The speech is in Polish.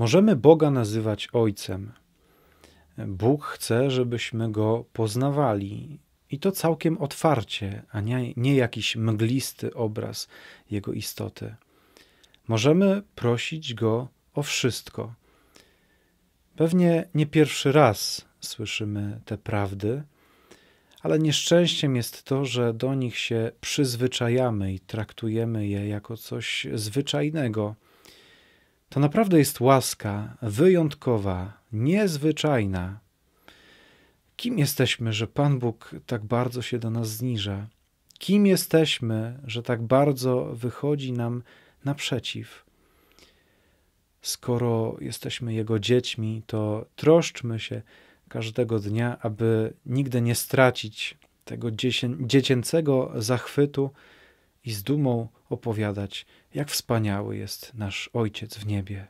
Możemy Boga nazywać Ojcem. Bóg chce, żebyśmy Go poznawali i to całkiem otwarcie, a nie, nie jakiś mglisty obraz Jego istoty. Możemy prosić Go o wszystko. Pewnie nie pierwszy raz słyszymy te prawdy, ale nieszczęściem jest to, że do nich się przyzwyczajamy i traktujemy je jako coś zwyczajnego to naprawdę jest łaska wyjątkowa, niezwyczajna. Kim jesteśmy, że Pan Bóg tak bardzo się do nas zniża? Kim jesteśmy, że tak bardzo wychodzi nam naprzeciw? Skoro jesteśmy Jego dziećmi, to troszczmy się każdego dnia, aby nigdy nie stracić tego dziecięcego zachwytu i z dumą opowiadać, jak wspaniały jest nasz Ojciec w niebie.